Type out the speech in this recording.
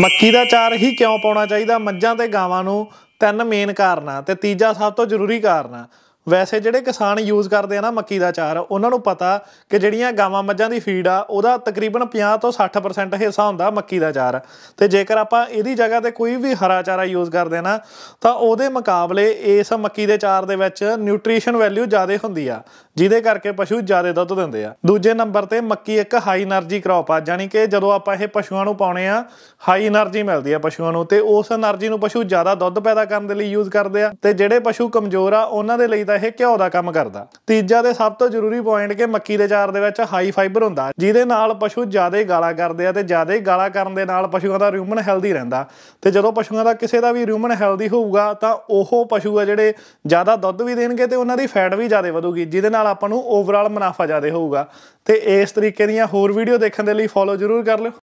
ਮੱਕੀ ਦਾ ਚਾਰ ਹੀ ਕਿਉਂ ਪਾਉਣਾ ਚਾਹੀਦਾ ਮੱਝਾਂ ਤੇ ਗਾਵਾਂ ਨੂੰ ਤਿੰਨ ਮੇਨ ਕਾਰਨਾਂ ਤੇ ਤੀਜਾ ਸਭ ਤੋਂ ਜ਼ਰੂਰੀ ਕਾਰਨ ਆ ਵੈਸੇ ਜਿਹੜੇ ਕਿਸਾਨ ਯੂਜ਼ ਕਰਦੇ ਆ ਨਾ ਮੱਕੀ ਦਾ ਚਾਰ ਉਹਨਾਂ ਨੂੰ ਪਤਾ ਕਿ ਜਿਹੜੀਆਂ ਗਾਵਾਂ ਮੱਝਾਂ ਦੀ ਫੀਡ ਆ ਉਹਦਾ ਤਕਰੀਬਨ 50 ਤੋਂ 60% ਹਿੱਸਾ ਹੁੰਦਾ ਮੱਕੀ ਦਾ ਚਾਰ ਤੇ ਜੇਕਰ ਆਪਾਂ ਇਹਦੀ ਜਗ੍ਹਾ ਤੇ ਕੋਈ ਵੀ ਹਰਾ ਚਾਰਾ ਯੂਜ਼ ਕਰਦੇ ਨਾ ਤਾਂ ਉਹਦੇ ਮੁਕਾਬਲੇ ਇਸ ਮੱਕੀ ਦੇ ਚਾਰ ਦੇ ਵਿੱਚ ਨਿਊਟ੍ਰੀਸ਼ਨ ਵੈਲਿਊ ਜ਼ਿਆਦਾ ਹੁੰਦੀ ਆ ਜਿਹਦੇ ਕਰਕੇ ਪਸ਼ੂ ਜ਼ਿਆਦਾ ਦੁੱਧ ਦਿੰਦੇ ਆ ਦੂਜੇ ਨੰਬਰ ਤੇ ਮੱਕੀ ਇੱਕ ਹਾਈ એનર્ਜੀ ਕ੍ਰੌਪ ਆ ਯਾਨੀ ਕਿ ਜਦੋਂ ਆਪਾਂ ਇਹ ਪਸ਼ੂਆਂ ਨੂੰ ਪਾਉਣੇ ਆ ਹਾਈ એનર્ਜੀ ਮਿਲਦੀ ਆ ਪਸ਼ੂਆਂ ਨੂੰ ਤੇ ਉਸ એનર્ਜੀ ਨੂੰ ਪਸ਼ੂ ਜ਼ਿਆਦਾ ਦੁੱਧ ਪੈਦਾ ਕਰਨ ਦੇ ਲਈ ਯੂਜ਼ ਕਰਦੇ ਆ ਤੇ ਜਿਹੜੇ ਪਸ਼ੂ ਕਮਜ਼ੋਰ ਆ ਉਹਨਾਂ ਦੇ ਲਈ ਤਾਂ ਇਹ ਘਿਓ ਦਾ ਕੰਮ ਕਰਦਾ ਤੀਜਾ ਤੇ ਸਭ ਤੋਂ ਜ਼ਰੂਰੀ ਪੁਆਇੰਟ ਕਿ ਮੱਕੀ ਦੇ ਚਾਰ ਦੇ ਵਿੱਚ ਹਾਈ ਫਾਈਬਰ ਹੁੰਦਾ ਜਿਹਦੇ ਨਾਲ ਪਸ਼ੂ ਜ਼ਿਆਦਾ ਗਾਲਾ ਕਰਦੇ ਆ ਤੇ ਜ਼ਿਆਦਾ ਗਾਲਾ ਕਰਨ ਦੇ ਨਾਲ ਪਸ਼ੂਆਂ ਦਾ ਰੂਮਨ ਹੈਲਦੀ ਰਹਿੰਦਾ ਤੇ ਜਦੋਂ ਪਸ਼ੂਆਂ ਦਾ ਕਿਸੇ ਦਾ ਵੀ ਰੂਮਨ ਹੈਲਦੀ ਹੋਊਗਾ ਤਾਂ ਉਹ ਪਸ਼ੂ ਆ ਜਿਹੜੇ ਜ਼ਿਆਦਾ ਦੁੱਧ ਵੀ ਦੇਣਗੇ ਤੇ ਉਹਨਾਂ ਦੀ ਫੈਟ ਵੀ ਜ਼ਿਆਦਾ ਵਧੂਗੀ ਜਿਹਦੇ ਨਾਲ ਆਪਾਂ ਨੂੰ ਓਵਰਆਲ ਮੁਨਾਫਾ ਜ਼ਿਆਦਾ ਹੋਊਗਾ ਤੇ ਇਸ ਤਰੀਕੇ ਦੀਆਂ ਹੋਰ ਵੀਡੀਓ ਦੇਖਣ ਦੇ ਲਈ ਫੋਲੋ ਜ਼ਰੂਰ ਕਰ ਲਿਓ